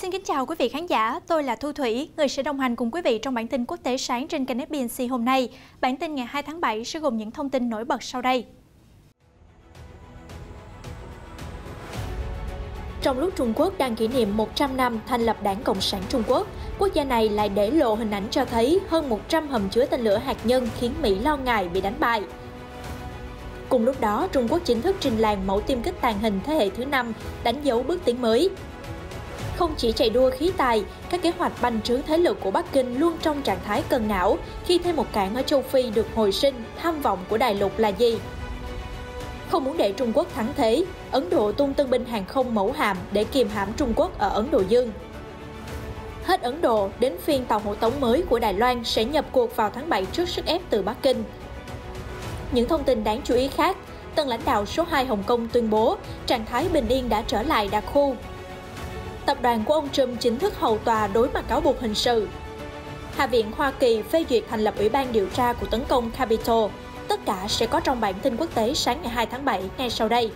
Xin kính chào quý vị khán giả, tôi là Thu Thủy, người sẽ đồng hành cùng quý vị trong bản tin quốc tế sáng trên kênh FBNC hôm nay. Bản tin ngày 2 tháng 7 sẽ gồm những thông tin nổi bật sau đây. Trong lúc Trung Quốc đang kỷ niệm 100 năm thành lập Đảng Cộng sản Trung Quốc, quốc gia này lại để lộ hình ảnh cho thấy hơn 100 hầm chứa tên lửa hạt nhân khiến Mỹ lo ngại bị đánh bại. Cùng lúc đó, Trung Quốc chính thức trình làng mẫu tiêm kích tàng hình thế hệ thứ 5, đánh dấu bước tiến mới, không chỉ chạy đua khí tài, các kế hoạch bành trướng thế lực của Bắc Kinh luôn trong trạng thái cần não khi thêm một cảng ở châu Phi được hồi sinh, tham vọng của đại lục là gì? Không muốn để Trung Quốc thắng thế, Ấn Độ tung tân binh hàng không mẫu hạm để kiềm hãm Trung Quốc ở Ấn Độ Dương. Hết Ấn Độ, đến phiên tàu hộ tống mới của Đài Loan sẽ nhập cuộc vào tháng 7 trước sức ép từ Bắc Kinh. Những thông tin đáng chú ý khác, tân lãnh đạo số 2 Hồng Kông tuyên bố trạng thái bình yên đã trở lại đặc khu tập đoàn của ông Trump chính thức hầu tòa đối mặt cáo buộc hình sự. Hạ viện Hoa Kỳ phê duyệt thành lập Ủy ban điều tra của tấn công Capitol. Tất cả sẽ có trong bản tin quốc tế sáng ngày 2 tháng 7 ngay sau đây.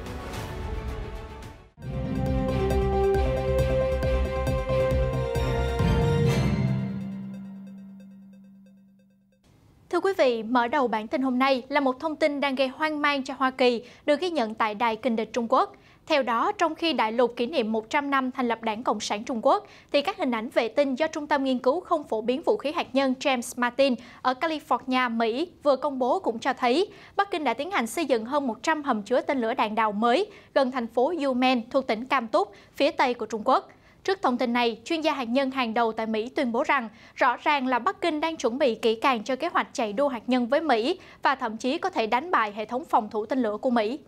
Thưa quý vị, mở đầu bản tin hôm nay là một thông tin đang gây hoang mang cho Hoa Kỳ được ghi nhận tại Đài kinh địch Trung Quốc – theo đó, trong khi đại lục kỷ niệm 100 năm thành lập Đảng Cộng sản Trung Quốc, thì các hình ảnh vệ tinh do Trung tâm Nghiên cứu Không phổ biến vũ khí hạt nhân James Martin ở California, Mỹ vừa công bố cũng cho thấy Bắc Kinh đã tiến hành xây dựng hơn 100 hầm chứa tên lửa đạn đạo mới gần thành phố Yumen thuộc tỉnh Cam Túc, phía tây của Trung Quốc. Trước thông tin này, chuyên gia hạt nhân hàng đầu tại Mỹ tuyên bố rằng rõ ràng là Bắc Kinh đang chuẩn bị kỹ càng cho kế hoạch chạy đua hạt nhân với Mỹ và thậm chí có thể đánh bại hệ thống phòng thủ tên lửa của Mỹ.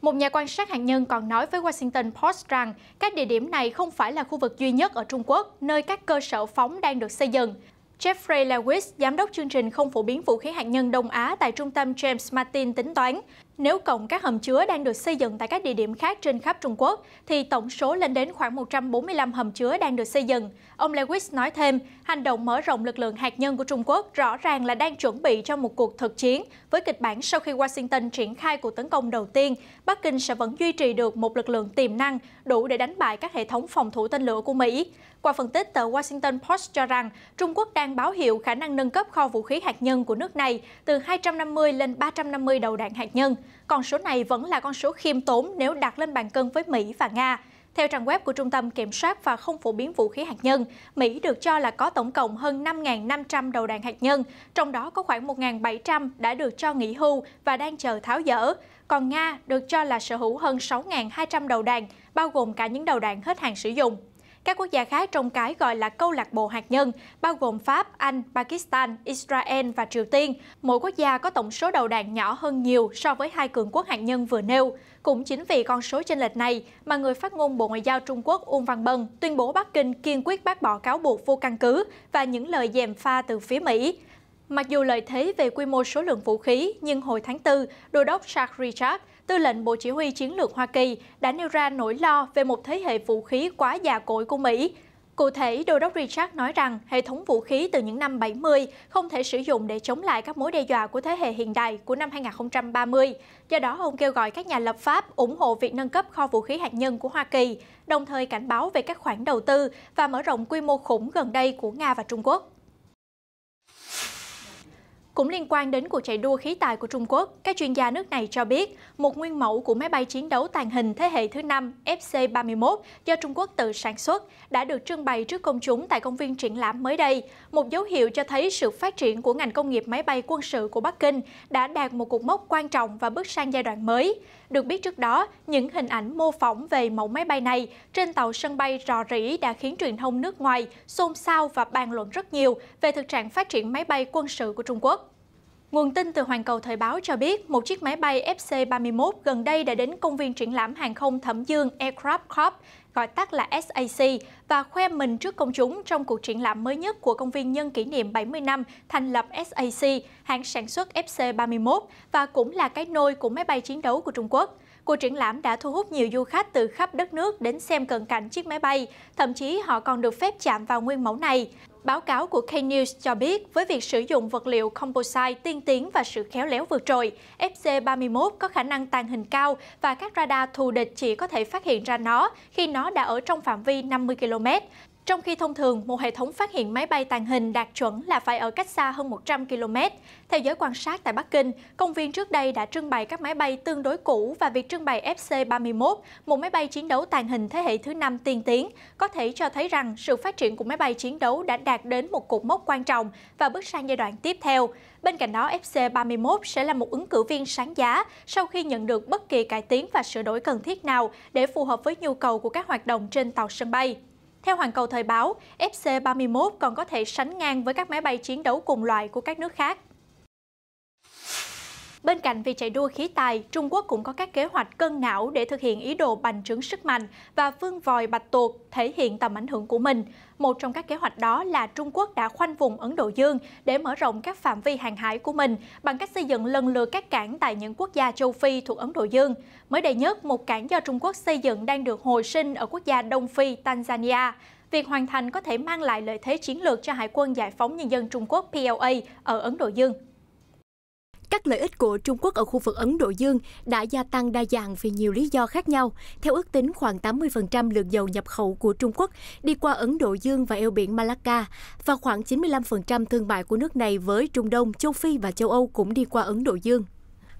Một nhà quan sát hạt nhân còn nói với Washington Post rằng các địa điểm này không phải là khu vực duy nhất ở Trung Quốc nơi các cơ sở phóng đang được xây dựng. Jeffrey Lewis, giám đốc chương trình không phổ biến vũ khí hạt nhân Đông Á tại trung tâm James Martin tính toán, nếu cộng các hầm chứa đang được xây dựng tại các địa điểm khác trên khắp Trung Quốc, thì tổng số lên đến khoảng 145 hầm chứa đang được xây dựng. Ông Lewis nói thêm, hành động mở rộng lực lượng hạt nhân của Trung Quốc rõ ràng là đang chuẩn bị cho một cuộc thực chiến. Với kịch bản sau khi Washington triển khai cuộc tấn công đầu tiên, Bắc Kinh sẽ vẫn duy trì được một lực lượng tiềm năng đủ để đánh bại các hệ thống phòng thủ tên lửa của Mỹ. Qua phân tích, tờ Washington Post cho rằng Trung Quốc đang báo hiệu khả năng nâng cấp kho vũ khí hạt nhân của nước này từ 250 lên 350 đầu đạn hạt nhân. Còn số này vẫn là con số khiêm tốn nếu đặt lên bàn cân với Mỹ và Nga. Theo trang web của Trung tâm Kiểm soát và Không phổ biến vũ khí hạt nhân, Mỹ được cho là có tổng cộng hơn 5.500 đầu đạn hạt nhân, trong đó có khoảng 1.700 đã được cho nghỉ hưu và đang chờ tháo dỡ còn Nga được cho là sở hữu hơn 6.200 đầu đạn, bao gồm cả những đầu đạn hết hàng sử dụng. Các quốc gia khác trong cái gọi là câu lạc bộ hạt nhân, bao gồm Pháp, Anh, Pakistan, Israel và Triều Tiên, mỗi quốc gia có tổng số đầu đạn nhỏ hơn nhiều so với hai cường quốc hạt nhân vừa nêu. Cũng chính vì con số chênh lệch này mà người phát ngôn Bộ Ngoại giao Trung Quốc Uông Văn Bân tuyên bố Bắc Kinh kiên quyết bác bỏ cáo buộc vô căn cứ và những lời dèm pha từ phía Mỹ. Mặc dù lợi thế về quy mô số lượng vũ khí, nhưng hồi tháng 4, Đô đốc Shark Richard, tư lệnh Bộ Chỉ huy Chiến lược Hoa Kỳ, đã nêu ra nỗi lo về một thế hệ vũ khí quá già cỗi của Mỹ. Cụ thể, Đô đốc Richard nói rằng hệ thống vũ khí từ những năm 70 không thể sử dụng để chống lại các mối đe dọa của thế hệ hiện đại của năm 2030. Do đó, ông kêu gọi các nhà lập pháp ủng hộ việc nâng cấp kho vũ khí hạt nhân của Hoa Kỳ, đồng thời cảnh báo về các khoản đầu tư và mở rộng quy mô khủng gần đây của Nga và Trung Quốc. Cũng liên quan đến cuộc chạy đua khí tài của Trung Quốc, các chuyên gia nước này cho biết một nguyên mẫu của máy bay chiến đấu tàng hình thế hệ thứ 5 FC-31 do Trung Quốc tự sản xuất đã được trưng bày trước công chúng tại công viên triển lãm mới đây, một dấu hiệu cho thấy sự phát triển của ngành công nghiệp máy bay quân sự của Bắc Kinh đã đạt một cột mốc quan trọng và bước sang giai đoạn mới. Được biết trước đó, những hình ảnh mô phỏng về mẫu máy bay này trên tàu sân bay rò rỉ đã khiến truyền thông nước ngoài xôn xao và bàn luận rất nhiều về thực trạng phát triển máy bay quân sự của Trung Quốc. Nguồn tin từ Hoàn Cầu Thời báo cho biết một chiếc máy bay FC-31 gần đây đã đến công viên triển lãm hàng không Thẩm Dương Aircraft Corp gọi tắt là SAC, và khoe mình trước công chúng trong cuộc triển lãm mới nhất của công viên nhân kỷ niệm 70 năm thành lập SAC, hãng sản xuất FC-31 và cũng là cái nôi của máy bay chiến đấu của Trung Quốc. Cuộc triển lãm đã thu hút nhiều du khách từ khắp đất nước đến xem cận cảnh chiếc máy bay, thậm chí họ còn được phép chạm vào nguyên mẫu này. Báo cáo của K-News cho biết, với việc sử dụng vật liệu composite tiên tiến và sự khéo léo vượt trội, FC-31 có khả năng tàng hình cao và các radar thù địch chỉ có thể phát hiện ra nó khi nó đã ở trong phạm vi 50 km. Trong khi thông thường, một hệ thống phát hiện máy bay tàng hình đạt chuẩn là phải ở cách xa hơn 100 km. Theo giới quan sát tại Bắc Kinh, công viên trước đây đã trưng bày các máy bay tương đối cũ và việc trưng bày FC-31, một máy bay chiến đấu tàng hình thế hệ thứ 5 tiên tiến, có thể cho thấy rằng sự phát triển của máy bay chiến đấu đã đạt đến một cột mốc quan trọng và bước sang giai đoạn tiếp theo. Bên cạnh đó, FC-31 sẽ là một ứng cử viên sáng giá sau khi nhận được bất kỳ cải tiến và sửa đổi cần thiết nào để phù hợp với nhu cầu của các hoạt động trên tàu sân bay. Theo Hoàn Cầu Thời báo, FC-31 còn có thể sánh ngang với các máy bay chiến đấu cùng loại của các nước khác. Bên cạnh việc chạy đua khí tài, Trung Quốc cũng có các kế hoạch cân não để thực hiện ý đồ bành trướng sức mạnh và phương vòi bạch tuộc thể hiện tầm ảnh hưởng của mình. Một trong các kế hoạch đó là Trung Quốc đã khoanh vùng Ấn Độ Dương để mở rộng các phạm vi hàng hải của mình bằng cách xây dựng lần lượt các cảng tại những quốc gia châu Phi thuộc Ấn Độ Dương. Mới đây nhất, một cảng do Trung Quốc xây dựng đang được hồi sinh ở quốc gia Đông Phi, Tanzania việc hoàn thành có thể mang lại lợi thế chiến lược cho Hải quân Giải phóng Nhân dân Trung Quốc PLA ở Ấn Độ Dương. Các lợi ích của Trung Quốc ở khu vực Ấn Độ Dương đã gia tăng đa dạng vì nhiều lý do khác nhau. Theo ước tính, khoảng 80% lượng dầu nhập khẩu của Trung Quốc đi qua Ấn Độ Dương và eo biển Malacca và khoảng 95% thương mại của nước này với Trung Đông, châu Phi và châu Âu cũng đi qua Ấn Độ Dương.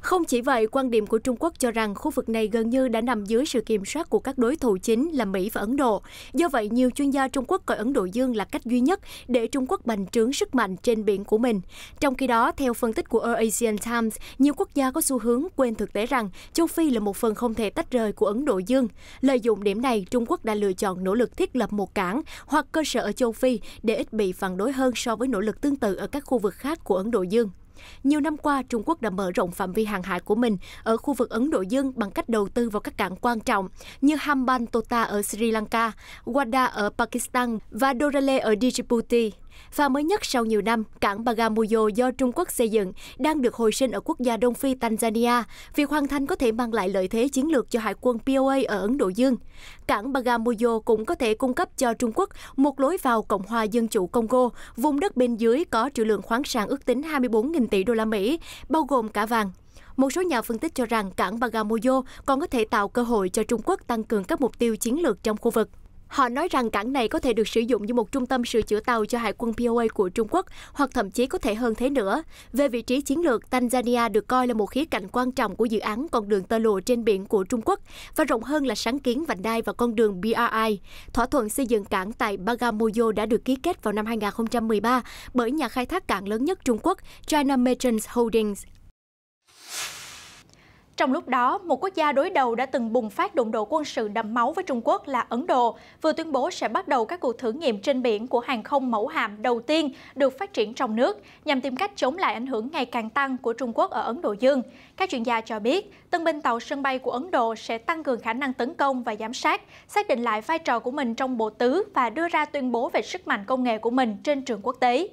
Không chỉ vậy, quan điểm của Trung Quốc cho rằng khu vực này gần như đã nằm dưới sự kiểm soát của các đối thủ chính là Mỹ và Ấn Độ. Do vậy, nhiều chuyên gia Trung Quốc coi Ấn Độ Dương là cách duy nhất để Trung Quốc bành trướng sức mạnh trên biển của mình. Trong khi đó, theo phân tích của Eurasian Times, nhiều quốc gia có xu hướng quên thực tế rằng châu Phi là một phần không thể tách rời của Ấn Độ Dương. Lợi dụng điểm này, Trung Quốc đã lựa chọn nỗ lực thiết lập một cảng hoặc cơ sở ở châu Phi để ít bị phản đối hơn so với nỗ lực tương tự ở các khu vực khác của Ấn Độ Dương. Nhiều năm qua, Trung Quốc đã mở rộng phạm vi hàng hải của mình ở khu vực Ấn Độ Dương bằng cách đầu tư vào các cảng quan trọng như Hambantota ở Sri Lanka, Wada ở Pakistan và Dorale ở Djibouti và mới nhất sau nhiều năm, cảng Bagamoyo do Trung Quốc xây dựng đang được hồi sinh ở quốc gia Đông Phi Tanzania. Việc hoàn thành có thể mang lại lợi thế chiến lược cho hải quân POA ở Ấn Độ Dương. Cảng Bagamoyo cũng có thể cung cấp cho Trung Quốc một lối vào Cộng hòa Dân chủ Congo, vùng đất bên dưới có trữ lượng khoáng sản ước tính 24.000 tỷ đô la Mỹ, bao gồm cả vàng, một số nhà phân tích cho rằng cảng Bagamoyo còn có thể tạo cơ hội cho Trung Quốc tăng cường các mục tiêu chiến lược trong khu vực. Họ nói rằng cảng này có thể được sử dụng như một trung tâm sửa chữa tàu cho hải quân POA của Trung Quốc, hoặc thậm chí có thể hơn thế nữa. Về vị trí chiến lược, Tanzania được coi là một khía cạnh quan trọng của dự án con đường tơ lụa trên biển của Trung Quốc và rộng hơn là sáng kiến vành đai và con đường BRI. Thỏa thuận xây dựng cảng tại Bagamoyo đã được ký kết vào năm 2013 bởi nhà khai thác cảng lớn nhất Trung Quốc, China Merchants Holdings. Trong lúc đó, một quốc gia đối đầu đã từng bùng phát đụng độ quân sự đẫm máu với Trung Quốc là Ấn Độ, vừa tuyên bố sẽ bắt đầu các cuộc thử nghiệm trên biển của hàng không mẫu hạm đầu tiên được phát triển trong nước, nhằm tìm cách chống lại ảnh hưởng ngày càng tăng của Trung Quốc ở Ấn Độ Dương. Các chuyên gia cho biết, tân binh tàu sân bay của Ấn Độ sẽ tăng cường khả năng tấn công và giám sát, xác định lại vai trò của mình trong bộ tứ và đưa ra tuyên bố về sức mạnh công nghệ của mình trên trường quốc tế.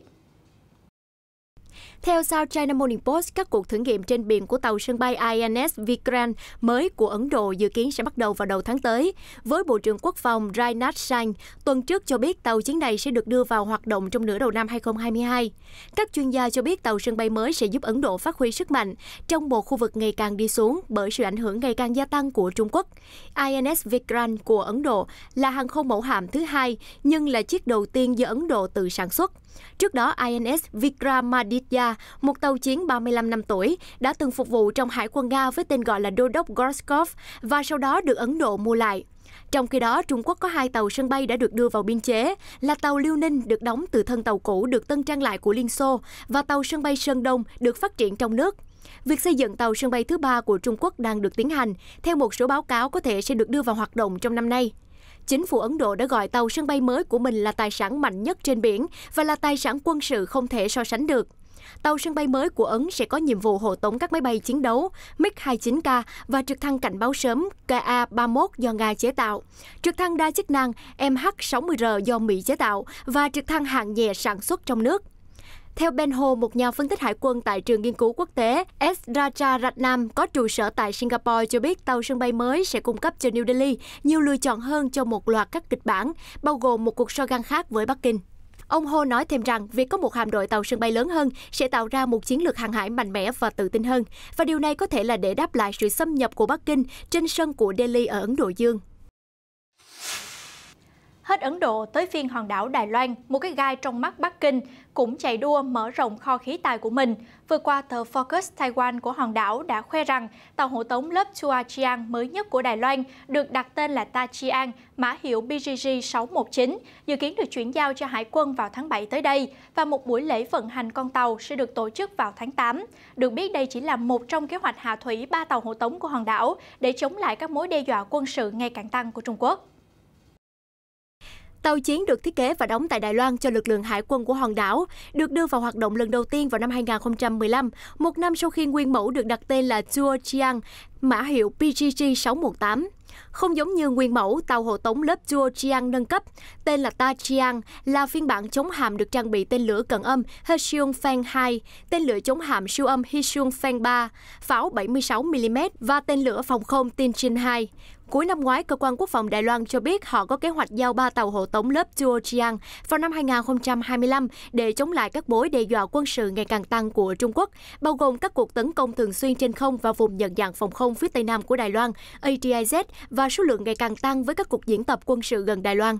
Theo South China Morning Post, các cuộc thử nghiệm trên biển của tàu sân bay INS Vikrant mới của Ấn Độ dự kiến sẽ bắt đầu vào đầu tháng tới. Với Bộ trưởng Quốc phòng Rajnath Singh, tuần trước cho biết tàu chiến này sẽ được đưa vào hoạt động trong nửa đầu năm 2022. Các chuyên gia cho biết tàu sân bay mới sẽ giúp Ấn Độ phát huy sức mạnh trong một khu vực ngày càng đi xuống bởi sự ảnh hưởng ngày càng gia tăng của Trung Quốc. INS Vikrant của Ấn Độ là hàng không mẫu hạm thứ hai nhưng là chiếc đầu tiên do Ấn Độ tự sản xuất. Trước đó, INS Vikramaditya, một tàu chiến 35 năm tuổi, đã từng phục vụ trong hải quân Nga với tên gọi là Đô đốc Gorskov và sau đó được Ấn Độ mua lại. Trong khi đó, Trung Quốc có hai tàu sân bay đã được đưa vào biên chế, là tàu Liêu Ninh được đóng từ thân tàu cũ được tân trang lại của Liên Xô và tàu sân bay Sơn Đông được phát triển trong nước. Việc xây dựng tàu sân bay thứ ba của Trung Quốc đang được tiến hành, theo một số báo cáo có thể sẽ được đưa vào hoạt động trong năm nay. Chính phủ Ấn Độ đã gọi tàu sân bay mới của mình là tài sản mạnh nhất trên biển và là tài sản quân sự không thể so sánh được. Tàu sân bay mới của Ấn sẽ có nhiệm vụ hộ tống các máy bay chiến đấu MiG-29K và trực thăng cảnh báo sớm Ka-31 do Nga chế tạo, trực thăng đa chức năng MH-60R do Mỹ chế tạo và trực thăng hạng nhẹ sản xuất trong nước. Theo Ben Ho, một nhà phân tích hải quân tại trường nghiên cứu quốc tế S. Raja Ratnam có trụ sở tại Singapore cho biết tàu sân bay mới sẽ cung cấp cho New Delhi nhiều lựa chọn hơn cho một loạt các kịch bản, bao gồm một cuộc so gan khác với Bắc Kinh. Ông Ho nói thêm rằng việc có một hạm đội tàu sân bay lớn hơn sẽ tạo ra một chiến lược hàng hải mạnh mẽ và tự tin hơn, và điều này có thể là để đáp lại sự xâm nhập của Bắc Kinh trên sân của Delhi ở Ấn Độ Dương hết Ấn Độ tới phiên hòn đảo Đài Loan, một cái gai trong mắt Bắc Kinh cũng chạy đua mở rộng kho khí tài của mình. Vừa qua, tờ Focus Taiwan của hòn đảo đã khoe rằng tàu hộ tống lớp Chua Chiang mới nhất của Đài Loan được đặt tên là Ta Chiang, mã hiệu BGG-619, dự kiến được chuyển giao cho Hải quân vào tháng 7 tới đây và một buổi lễ vận hành con tàu sẽ được tổ chức vào tháng 8. Được biết đây chỉ là một trong kế hoạch hạ thủy ba tàu hộ tống của hòn đảo để chống lại các mối đe dọa quân sự ngày càng tăng của Trung Quốc. Tàu chiến được thiết kế và đóng tại Đài Loan cho lực lượng hải quân của hòn đảo, được đưa vào hoạt động lần đầu tiên vào năm 2015, một năm sau khi nguyên mẫu được đặt tên là Chua Chiang, mã hiệu PGG-618. Không giống như nguyên mẫu, tàu hộ tống lớp Chua Chiang nâng cấp, tên là Ta Chiang, là phiên bản chống hạm được trang bị tên lửa cận âm Hexiong Fang 2, tên lửa chống hạm siêu âm Hexiong Fang 3, pháo 76mm và tên lửa phòng không Tianjin 2. Cuối năm ngoái, cơ quan quốc phòng Đài Loan cho biết họ có kế hoạch giao ba tàu hộ tống lớp Chuo-Chiang vào năm 2025 để chống lại các mối đe dọa quân sự ngày càng tăng của Trung Quốc, bao gồm các cuộc tấn công thường xuyên trên không vào vùng nhận dạng phòng không phía tây nam của Đài Loan, ATIZ, và số lượng ngày càng tăng với các cuộc diễn tập quân sự gần Đài Loan.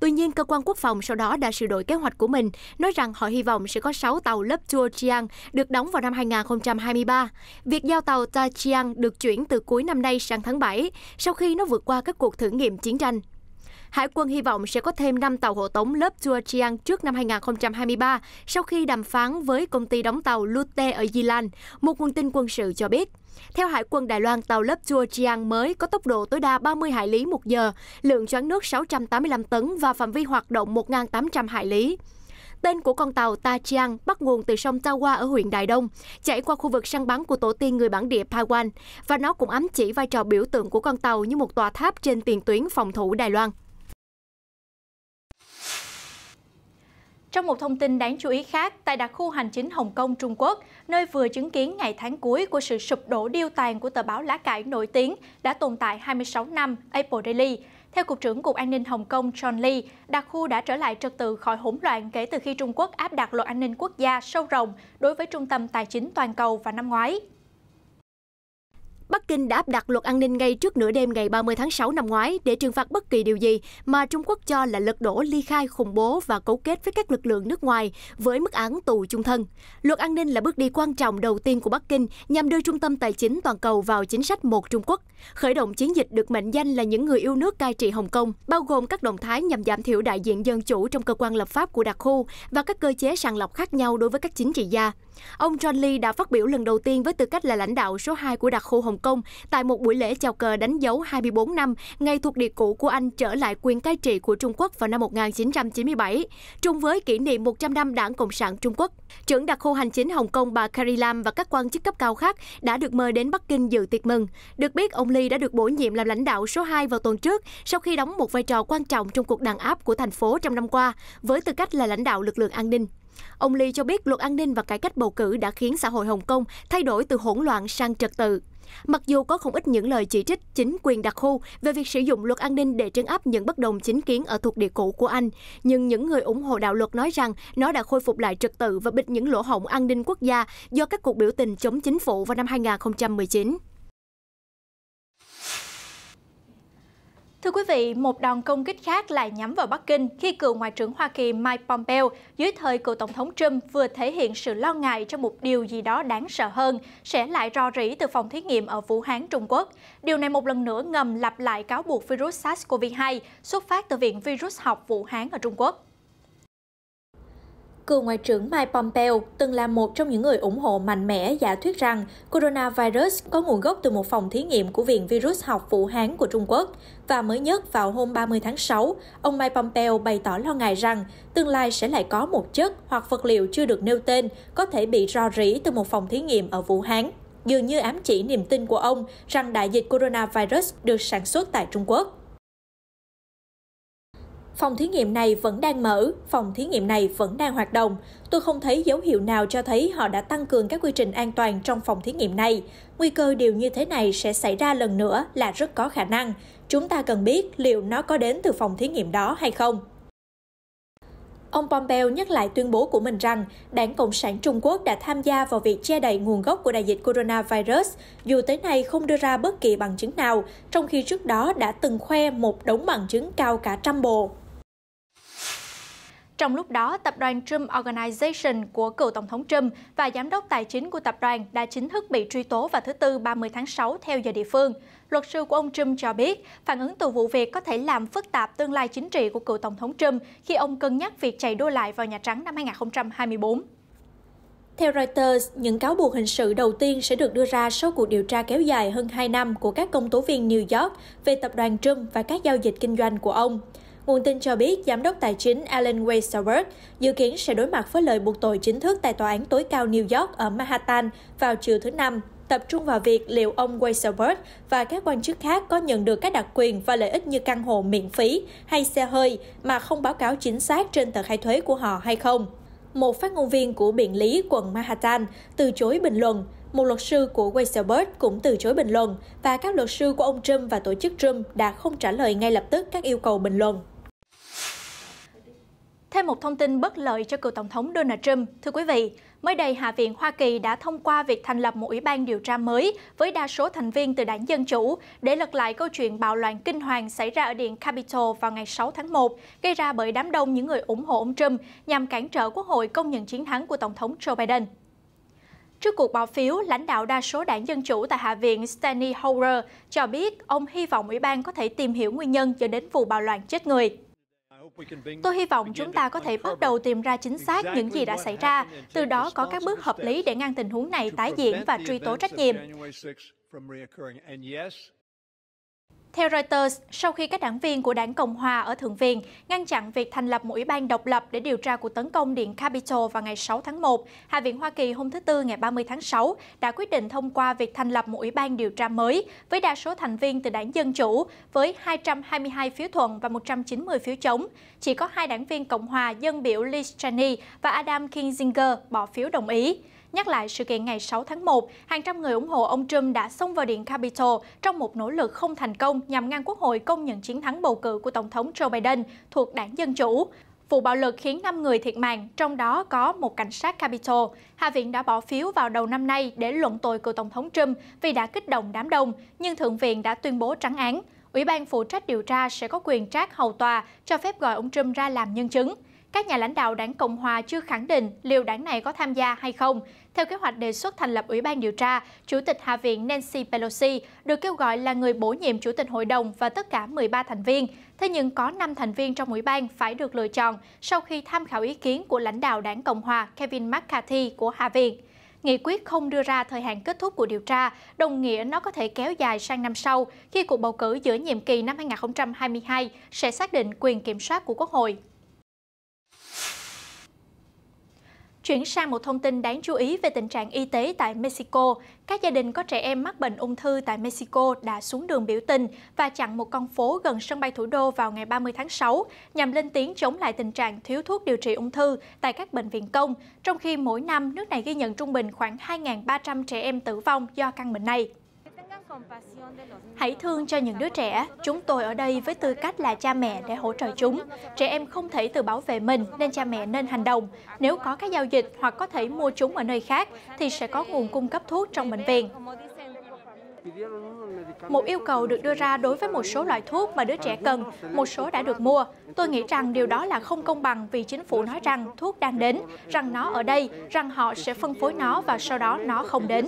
Tuy nhiên, cơ quan quốc phòng sau đó đã sửa đổi kế hoạch của mình, nói rằng họ hy vọng sẽ có 6 tàu lớp Chuojiang được đóng vào năm 2023. Việc giao tàu Tajiang được chuyển từ cuối năm nay sang tháng 7, sau khi nó vượt qua các cuộc thử nghiệm chiến tranh. Hải quân hy vọng sẽ có thêm 5 tàu hộ tống lớp Georgian trước năm 2023 sau khi đàm phán với công ty đóng tàu Lute ở Di Lan, một nguồn tin quân sự cho biết. Theo Hải quân Đài Loan, tàu lớp Georgian mới có tốc độ tối đa 30 hải lý một giờ, lượng choán nước 685 tấn và phạm vi hoạt động 1.800 hải lý. Tên của con tàu Ta Chiang bắt nguồn từ sông Ta Tawa ở huyện Đại Đông, chảy qua khu vực săn bắn của tổ tiên người bản địa Pawan, và nó cũng ám chỉ vai trò biểu tượng của con tàu như một tòa tháp trên tiền tuyến phòng thủ Đài Loan. Trong một thông tin đáng chú ý khác, tại đặc khu hành chính Hồng Kông, Trung Quốc, nơi vừa chứng kiến ngày tháng cuối của sự sụp đổ điêu tàn của tờ báo lá cải nổi tiếng đã tồn tại 26 năm, Apple Daily, theo Cục trưởng Cục An ninh Hồng Kông John Lee, đặc khu đã trở lại trật tự khỏi hỗn loạn kể từ khi Trung Quốc áp đặt luật an ninh quốc gia sâu rộng đối với trung tâm tài chính toàn cầu vào năm ngoái. Bắc Kinh đã áp đặt luật an ninh ngay trước nửa đêm ngày 30 tháng 6 năm ngoái để trừng phạt bất kỳ điều gì mà Trung Quốc cho là lật đổ ly khai khủng bố và cấu kết với các lực lượng nước ngoài với mức án tù chung thân. Luật an ninh là bước đi quan trọng đầu tiên của Bắc Kinh nhằm đưa trung tâm tài chính toàn cầu vào chính sách một Trung Quốc. Khởi động chiến dịch được mệnh danh là những người yêu nước cai trị Hồng Kông, bao gồm các động thái nhằm giảm thiểu đại diện dân chủ trong cơ quan lập pháp của đặc khu và các cơ chế sàng lọc khác nhau đối với các chính trị gia. Ông John Lee đã phát biểu lần đầu tiên với tư cách là lãnh đạo số 2 của đặc khu Hồng Kông tại một buổi lễ chào cờ đánh dấu 24 năm ngày thuộc địa cũ của Anh trở lại quyền cai trị của Trung Quốc vào năm 1997, trùng với kỷ niệm 100 năm Đảng Cộng sản Trung Quốc. Trưởng đặc khu hành chính Hồng Kông bà Carrie Lam và các quan chức cấp cao khác đã được mời đến Bắc Kinh dự tiệc mừng. Được biết, ông Lee đã được bổ nhiệm làm lãnh đạo số 2 vào tuần trước sau khi đóng một vai trò quan trọng trong cuộc đàn áp của thành phố trong năm qua với tư cách là lãnh đạo lực lượng an ninh. Ông Lee cho biết luật an ninh và cải cách bầu cử đã khiến xã hội Hồng Kông thay đổi từ hỗn loạn sang trật tự. Mặc dù có không ít những lời chỉ trích chính quyền đặc khu về việc sử dụng luật an ninh để trấn áp những bất đồng chính kiến ở thuộc địa cũ của Anh, nhưng những người ủng hộ đạo luật nói rằng nó đã khôi phục lại trật tự và bịt những lỗ hổng an ninh quốc gia do các cuộc biểu tình chống chính phủ vào năm 2019. Thưa quý vị, một đòn công kích khác lại nhắm vào Bắc Kinh khi cựu Ngoại trưởng Hoa Kỳ Mike Pompeo dưới thời cựu Tổng thống Trump vừa thể hiện sự lo ngại cho một điều gì đó đáng sợ hơn sẽ lại rò rỉ từ phòng thí nghiệm ở Vũ Hán, Trung Quốc. Điều này một lần nữa ngầm lặp lại cáo buộc virus SARS-CoV-2 xuất phát từ Viện Virus học Vũ Hán ở Trung Quốc. Cựu Ngoại trưởng Mike Pompeo từng là một trong những người ủng hộ mạnh mẽ giả thuyết rằng coronavirus có nguồn gốc từ một phòng thí nghiệm của Viện Virus học Vũ Hán của Trung Quốc. Và mới nhất vào hôm 30 tháng 6, ông Mike Pompeo bày tỏ lo ngại rằng tương lai sẽ lại có một chất hoặc vật liệu chưa được nêu tên có thể bị rò rỉ từ một phòng thí nghiệm ở Vũ Hán dường như ám chỉ niềm tin của ông rằng đại dịch coronavirus được sản xuất tại Trung Quốc. Phòng thí nghiệm này vẫn đang mở, phòng thí nghiệm này vẫn đang hoạt động. Tôi không thấy dấu hiệu nào cho thấy họ đã tăng cường các quy trình an toàn trong phòng thí nghiệm này. Nguy cơ điều như thế này sẽ xảy ra lần nữa là rất có khả năng. Chúng ta cần biết liệu nó có đến từ phòng thí nghiệm đó hay không. Ông Pompeo nhắc lại tuyên bố của mình rằng Đảng Cộng sản Trung Quốc đã tham gia vào việc che đậy nguồn gốc của đại dịch coronavirus, dù tới nay không đưa ra bất kỳ bằng chứng nào, trong khi trước đó đã từng khoe một đống bằng chứng cao cả trăm bộ. Trong lúc đó, tập đoàn Trump Organization của cựu Tổng thống Trump và giám đốc tài chính của tập đoàn đã chính thức bị truy tố vào thứ Tư 30 tháng 6 theo giờ địa phương. Luật sư của ông Trump cho biết, phản ứng từ vụ việc có thể làm phức tạp tương lai chính trị của cựu Tổng thống Trump khi ông cân nhắc việc chạy đua lại vào Nhà Trắng năm 2024. Theo Reuters, những cáo buộc hình sự đầu tiên sẽ được đưa ra sau cuộc điều tra kéo dài hơn 2 năm của các công tố viên New York về tập đoàn Trump và các giao dịch kinh doanh của ông. Nguồn tin cho biết, Giám đốc Tài chính Alan Weisberg dự kiến sẽ đối mặt với lời buộc tội chính thức tại Tòa án tối cao New York ở Manhattan vào chiều thứ Năm, tập trung vào việc liệu ông Weisberg và các quan chức khác có nhận được các đặc quyền và lợi ích như căn hộ miễn phí hay xe hơi mà không báo cáo chính xác trên tờ khai thuế của họ hay không. Một phát ngôn viên của Biện lý quận Manhattan từ chối bình luận, một luật sư của Weisberg cũng từ chối bình luận và các luật sư của ông Trump và tổ chức Trump đã không trả lời ngay lập tức các yêu cầu bình luận. Thêm một thông tin bất lợi cho cựu Tổng thống Donald Trump. Thưa quý vị, mới đây Hạ viện Hoa Kỳ đã thông qua việc thành lập một ủy ban điều tra mới với đa số thành viên từ đảng Dân Chủ để lật lại câu chuyện bạo loạn kinh hoàng xảy ra ở Điện Capitol vào ngày 6 tháng 1, gây ra bởi đám đông những người ủng hộ ông Trump nhằm cản trở Quốc hội công nhận chiến thắng của Tổng thống Joe Biden. Trước cuộc bỏ phiếu, lãnh đạo đa số đảng Dân Chủ tại Hạ viện Steny Hoyer cho biết ông hy vọng ủy ban có thể tìm hiểu nguyên nhân dẫn đến vụ bạo loạn chết người. Tôi hy vọng chúng ta có thể bắt đầu tìm ra chính xác những gì đã xảy ra, từ đó có các bước hợp lý để ngăn tình huống này tái diễn và truy tố trách nhiệm. Theo Reuters, sau khi các đảng viên của đảng Cộng Hòa ở Thượng viện ngăn chặn việc thành lập một ủy ban độc lập để điều tra cuộc tấn công Điện Capitol vào ngày 6 tháng 1, Hạ viện Hoa Kỳ hôm thứ Tư ngày 30 tháng 6 đã quyết định thông qua việc thành lập một ủy ban điều tra mới với đa số thành viên từ đảng Dân Chủ với 222 phiếu thuận và 190 phiếu chống. Chỉ có hai đảng viên Cộng Hòa dân biểu Liz Cheney và Adam Kinzinger bỏ phiếu đồng ý. Nhắc lại sự kiện ngày 6 tháng 1, hàng trăm người ủng hộ ông Trump đã xông vào điện Capitol trong một nỗ lực không thành công nhằm ngăn Quốc hội công nhận chiến thắng bầu cử của Tổng thống Joe Biden thuộc đảng Dân Chủ. Vụ bạo lực khiến 5 người thiệt mạng, trong đó có một cảnh sát Capitol. Hạ viện đã bỏ phiếu vào đầu năm nay để luận tội cựu Tổng thống Trump vì đã kích động đám đông, nhưng Thượng viện đã tuyên bố trắng án. Ủy ban phụ trách điều tra sẽ có quyền trác hầu tòa, cho phép gọi ông Trump ra làm nhân chứng các nhà lãnh đạo đảng Cộng Hòa chưa khẳng định liệu đảng này có tham gia hay không. Theo kế hoạch đề xuất thành lập Ủy ban điều tra, Chủ tịch Hạ viện Nancy Pelosi được kêu gọi là người bổ nhiệm Chủ tịch Hội đồng và tất cả 13 thành viên. Thế nhưng có 5 thành viên trong Ủy ban phải được lựa chọn sau khi tham khảo ý kiến của lãnh đạo đảng Cộng Hòa Kevin McCarthy của Hạ viện nghị quyết không đưa ra thời hạn kết thúc của điều tra, đồng nghĩa nó có thể kéo dài sang năm sau khi cuộc bầu cử giữa nhiệm kỳ năm 2022 sẽ xác định quyền kiểm soát của Quốc hội. Chuyển sang một thông tin đáng chú ý về tình trạng y tế tại Mexico. Các gia đình có trẻ em mắc bệnh ung thư tại Mexico đã xuống đường biểu tình và chặn một con phố gần sân bay thủ đô vào ngày 30 tháng 6 nhằm lên tiếng chống lại tình trạng thiếu thuốc điều trị ung thư tại các bệnh viện công, trong khi mỗi năm nước này ghi nhận trung bình khoảng 2.300 trẻ em tử vong do căn bệnh này. Hãy thương cho những đứa trẻ, chúng tôi ở đây với tư cách là cha mẹ để hỗ trợ chúng. Trẻ em không thể tự bảo vệ mình nên cha mẹ nên hành động. Nếu có các giao dịch hoặc có thể mua chúng ở nơi khác thì sẽ có nguồn cung cấp thuốc trong bệnh viện. Một yêu cầu được đưa ra đối với một số loại thuốc mà đứa trẻ cần, một số đã được mua. Tôi nghĩ rằng điều đó là không công bằng vì chính phủ nói rằng thuốc đang đến, rằng nó ở đây, rằng họ sẽ phân phối nó và sau đó nó không đến.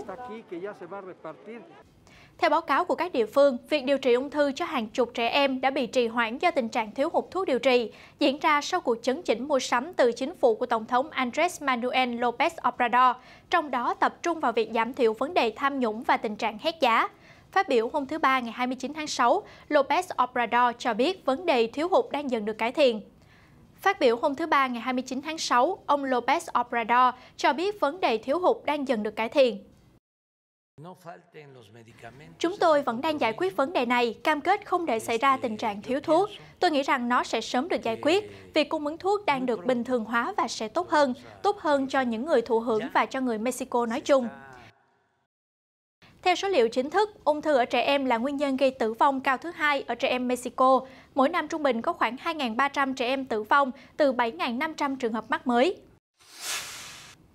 Theo báo cáo của các địa phương, việc điều trị ung thư cho hàng chục trẻ em đã bị trì hoãn do tình trạng thiếu hụt thuốc điều trị, diễn ra sau cuộc chấn chỉnh mua sắm từ chính phủ của Tổng thống Andres Manuel López Obrador, trong đó tập trung vào việc giảm thiểu vấn đề tham nhũng và tình trạng hét giá. Phát biểu hôm thứ Ba ngày 29 tháng 6, López Obrador cho biết vấn đề thiếu hụt đang dần được cải thiện. Phát biểu hôm thứ Ba ngày 29 tháng 6, ông López Obrador cho biết vấn đề thiếu hụt đang dần được cải thiện. Chúng tôi vẫn đang giải quyết vấn đề này, cam kết không để xảy ra tình trạng thiếu thuốc. Tôi nghĩ rằng nó sẽ sớm được giải quyết. Việc cung ứng thuốc đang được bình thường hóa và sẽ tốt hơn, tốt hơn cho những người thụ hưởng và cho người Mexico nói chung. Theo số liệu chính thức, ung thư ở trẻ em là nguyên nhân gây tử vong cao thứ hai ở trẻ em Mexico. Mỗi năm trung bình có khoảng 2.300 trẻ em tử vong từ 7.500 trường hợp mắc mới.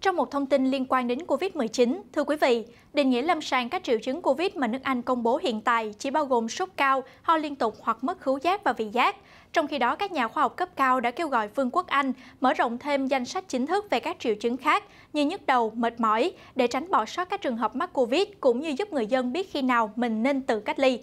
Trong một thông tin liên quan đến COVID-19, thưa quý vị, định nghĩa lâm sàng các triệu chứng COVID mà nước Anh công bố hiện tại chỉ bao gồm sốt cao, ho liên tục hoặc mất khứu giác và vị giác. Trong khi đó, các nhà khoa học cấp cao đã kêu gọi Vương quốc Anh mở rộng thêm danh sách chính thức về các triệu chứng khác như nhức đầu, mệt mỏi để tránh bỏ sót các trường hợp mắc COVID cũng như giúp người dân biết khi nào mình nên tự cách ly.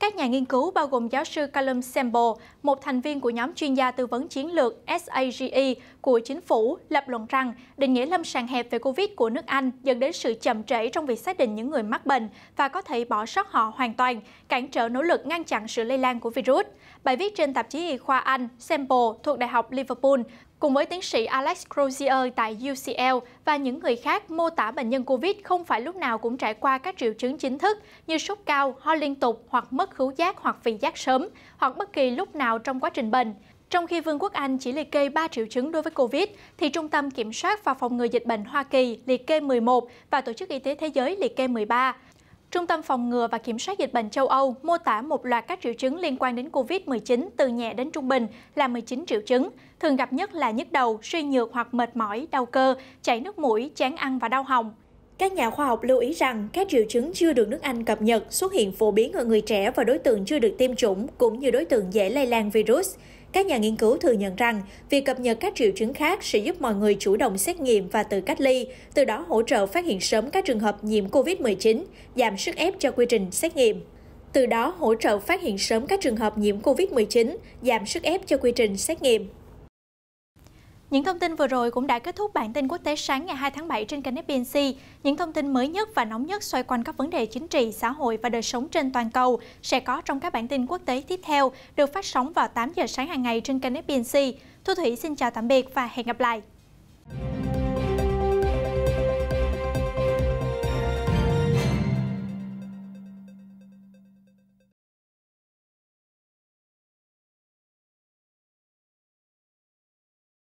Các nhà nghiên cứu bao gồm giáo sư Callum Semple, một thành viên của nhóm chuyên gia tư vấn chiến lược SAGE của chính phủ, lập luận rằng định nghĩa lâm sàng hẹp về COVID của nước Anh dẫn đến sự chậm trễ trong việc xác định những người mắc bệnh và có thể bỏ sót họ hoàn toàn, cản trở nỗ lực ngăn chặn sự lây lan của virus. Bài viết trên tạp chí y khoa Anh Semple thuộc Đại học Liverpool cùng với tiến sĩ Alex Crozier tại UCL và những người khác mô tả bệnh nhân COVID không phải lúc nào cũng trải qua các triệu chứng chính thức như sốt cao, ho liên tục hoặc mất khứu giác hoặc vị giác sớm, hoặc bất kỳ lúc nào trong quá trình bệnh. Trong khi Vương quốc Anh chỉ liệt kê 3 triệu chứng đối với COVID, thì Trung tâm Kiểm soát và Phòng ngừa Dịch bệnh Hoa Kỳ liệt kê 11 và Tổ chức Y tế Thế giới liệt kê 13. Trung tâm phòng ngừa và kiểm soát dịch bệnh châu Âu mô tả một loạt các triệu chứng liên quan đến COVID-19 từ nhẹ đến trung bình là 19 triệu chứng, thường gặp nhất là nhức đầu, suy nhược hoặc mệt mỏi, đau cơ, chảy nước mũi, chán ăn và đau họng. Các nhà khoa học lưu ý rằng các triệu chứng chưa được nước Anh cập nhật xuất hiện phổ biến ở người trẻ và đối tượng chưa được tiêm chủng cũng như đối tượng dễ lây lan virus. Các nhà nghiên cứu thừa nhận rằng việc cập nhật các triệu chứng khác sẽ giúp mọi người chủ động xét nghiệm và tự cách ly, từ đó hỗ trợ phát hiện sớm các trường hợp nhiễm COVID-19, giảm sức ép cho quy trình xét nghiệm. Từ đó hỗ trợ phát hiện sớm các trường hợp nhiễm COVID-19, giảm sức ép cho quy trình xét nghiệm. Những thông tin vừa rồi cũng đã kết thúc bản tin quốc tế sáng ngày 2 tháng 7 trên kênh FBNC. Những thông tin mới nhất và nóng nhất xoay quanh các vấn đề chính trị, xã hội và đời sống trên toàn cầu sẽ có trong các bản tin quốc tế tiếp theo được phát sóng vào 8 giờ sáng hàng ngày trên kênh FBNC. Thu Thủy xin chào tạm biệt và hẹn gặp lại.